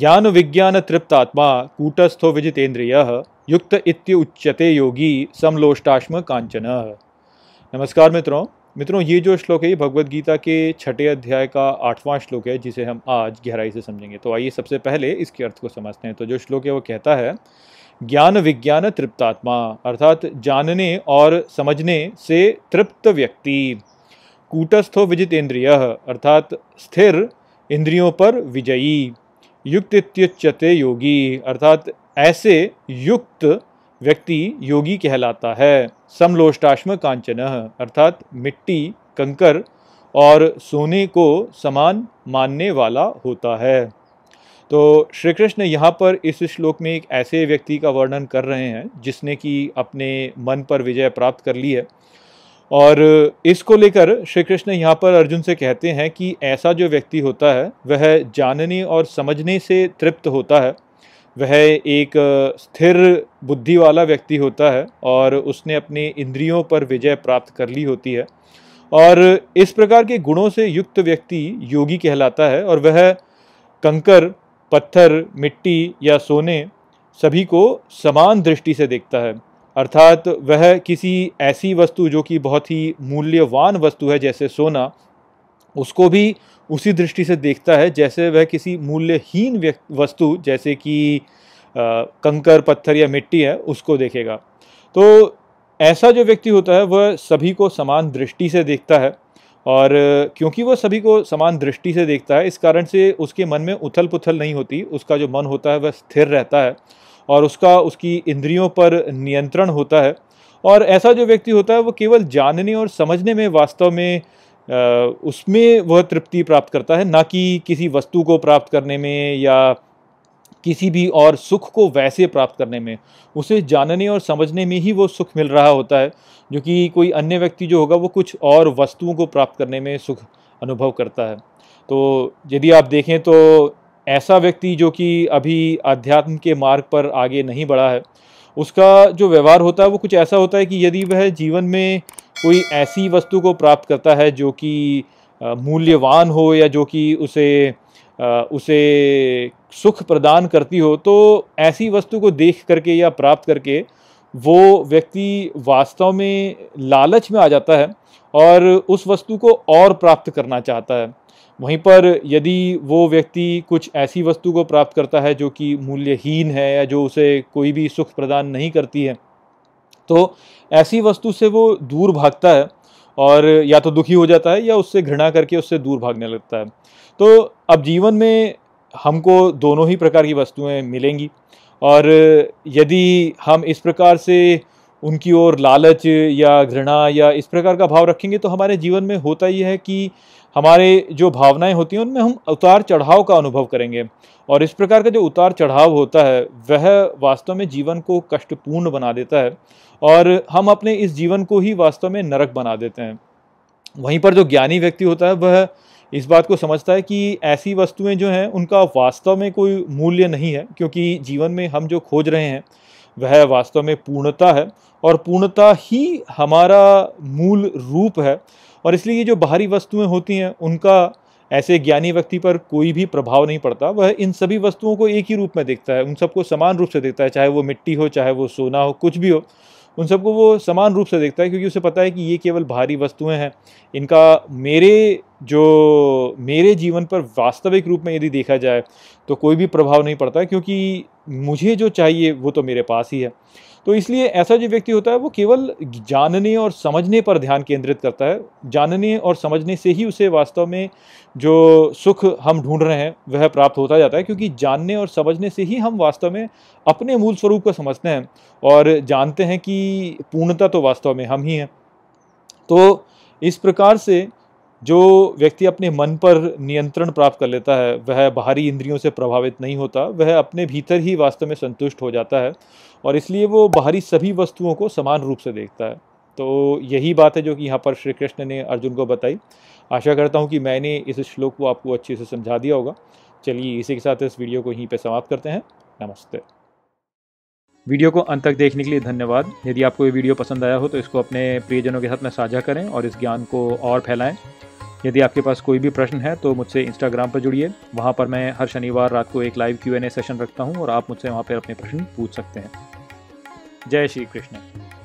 ज्ञान विज्ञान तृप्त आत्मा कूटस्थो विजितेन्द्रिय युक्त इत्युच्यते योगी समलोष्टाश्म कांचन नमस्कार मित्रों मित्रों ये जो श्लोक है ये भगवत गीता के छठे अध्याय का आठवां श्लोक है जिसे हम आज गहराई से समझेंगे तो आइए सबसे पहले इसके अर्थ को समझते हैं तो जो श्लोक है वो कहता है ज्ञान विज्ञान तृप्तात्मा अर्थात जानने और समझने से तृप्त व्यक्ति कूटस्थो विजित इंद्रिय अर्थात स्थिर इंद्रियों पर विजयी युक्त इत्युच्यते योगी अर्थात ऐसे युक्त व्यक्ति योगी कहलाता है समलोष्टाश्म कांचन अर्थात मिट्टी कंकर और सोने को समान मानने वाला होता है तो श्री कृष्ण यहाँ पर इस श्लोक में एक ऐसे व्यक्ति का वर्णन कर रहे हैं जिसने कि अपने मन पर विजय प्राप्त कर ली है और इसको लेकर श्री कृष्ण यहाँ पर अर्जुन से कहते हैं कि ऐसा जो व्यक्ति होता है वह जानने और समझने से तृप्त होता है वह एक स्थिर बुद्धि वाला व्यक्ति होता है और उसने अपने इंद्रियों पर विजय प्राप्त कर ली होती है और इस प्रकार के गुणों से युक्त व्यक्ति योगी कहलाता है और वह कंकर पत्थर मिट्टी या सोने सभी को समान दृष्टि से देखता है अर्थात वह किसी ऐसी वस्तु जो कि बहुत ही मूल्यवान वस्तु है जैसे सोना उसको भी उसी दृष्टि से देखता है जैसे वह किसी मूल्यहीन वस्तु जैसे कि कंकर पत्थर या मिट्टी है उसको देखेगा तो ऐसा जो व्यक्ति होता है वह सभी को समान दृष्टि से देखता है और क्योंकि वह सभी को समान दृष्टि से देखता है इस कारण से उसके मन में उथल पुथल नहीं होती उसका जो मन होता है वह स्थिर रहता है और उसका उसकी इंद्रियों पर नियंत्रण होता है और ऐसा जो व्यक्ति होता है वो केवल जानने और समझने में वास्तव में उसमें वह तृप्ति प्राप्त करता है ना कि किसी वस्तु को प्राप्त करने में या किसी भी और सुख को वैसे प्राप्त करने में उसे जानने और समझने में ही वो सुख मिल रहा होता है जो कि कोई अन्य व्यक्ति जो होगा वो कुछ और वस्तुओं को प्राप्त करने में सुख अनुभव करता है तो यदि आप देखें तो ऐसा व्यक्ति जो कि अभी अध्यात्म के मार्ग पर आगे नहीं बढ़ा है उसका जो व्यवहार होता है वो कुछ ऐसा होता है कि यदि वह जीवन में कोई ऐसी वस्तु को प्राप्त करता है जो कि मूल्यवान हो या जो कि उसे उसे सुख प्रदान करती हो तो ऐसी वस्तु को देख करके या प्राप्त करके वो व्यक्ति वास्तव में लालच में आ जाता है और उस वस्तु को और प्राप्त करना चाहता है वहीं पर यदि वो व्यक्ति कुछ ऐसी वस्तु को प्राप्त करता है जो कि मूल्यहीन है या जो उसे कोई भी सुख प्रदान नहीं करती है तो ऐसी वस्तु से वो दूर भागता है और या तो दुखी हो जाता है या उससे घृणा करके उससे दूर भागने लगता है तो अब जीवन में हमको दोनों ही प्रकार की वस्तुएं मिलेंगी और यदि हम इस प्रकार से उनकी ओर लालच या घृणा या इस प्रकार का भाव रखेंगे तो हमारे जीवन में होता ही है कि हमारे जो भावनाएं होती हैं उनमें हम उतार चढ़ाव का अनुभव करेंगे और इस प्रकार का जो उतार चढ़ाव होता है वह वास्तव में जीवन को कष्टपूर्ण बना देता है और हम अपने इस जीवन को ही वास्तव में नरक बना देते हैं वहीं पर जो ज्ञानी व्यक्ति होता है वह इस बात को समझता है कि ऐसी वस्तुएं जो हैं उनका वास्तव में कोई मूल्य नहीं है क्योंकि जीवन में हम जो खोज रहे हैं वह वास्तव में पूर्णता है और पूर्णता ही हमारा मूल रूप है और इसलिए ये जो बाहरी वस्तुएं होती हैं उनका ऐसे ज्ञानी व्यक्ति पर कोई भी प्रभाव नहीं पड़ता वह इन सभी वस्तुओं को एक ही रूप में देखता है उन सबको समान रूप से देखता है चाहे वो मिट्टी हो चाहे वो सोना हो कुछ भी हो उन सबको वो समान रूप से देखता है क्योंकि उसे पता है कि ये केवल भारी वस्तुएं हैं इनका मेरे जो मेरे जीवन पर वास्तविक रूप में यदि देखा जाए तो कोई भी प्रभाव नहीं पड़ता क्योंकि मुझे जो चाहिए वो तो मेरे पास ही है तो इसलिए ऐसा जो व्यक्ति होता है वो केवल जानने और समझने पर ध्यान केंद्रित करता है जानने और समझने से ही उसे वास्तव में जो सुख हम ढूंढ रहे हैं वह प्राप्त होता जाता है क्योंकि जानने और समझने से ही हम वास्तव में अपने मूल स्वरूप को समझते हैं और जानते हैं कि पूर्णता तो वास्तव में हम ही हैं तो इस प्रकार से जो व्यक्ति अपने मन पर नियंत्रण प्राप्त कर लेता है वह बाहरी इंद्रियों से प्रभावित नहीं होता वह अपने भीतर ही वास्तव में संतुष्ट हो जाता है और इसलिए वो बाहरी सभी वस्तुओं को समान रूप से देखता है तो यही बात है जो कि यहाँ पर श्री कृष्ण ने अर्जुन को बताई आशा करता हूँ कि मैंने इस श्लोक को आपको अच्छे से समझा दिया होगा चलिए इसी के साथ इस वीडियो को यहीं पर समाप्त करते हैं नमस्ते वीडियो को अंत तक देखने के लिए धन्यवाद यदि आपको ये वीडियो पसंद आया हो तो इसको अपने प्रियजनों के साथ में साझा करें और इस ज्ञान को और फैलाएं यदि आपके पास कोई भी प्रश्न है तो मुझसे इंस्टाग्राम पर जुड़िए वहाँ पर मैं हर शनिवार रात को एक live Q and A session रखता हूँ और आप मुझसे वहाँ पर अपने प्रश्न पूछ सकते हैं जय श्री कृष्ण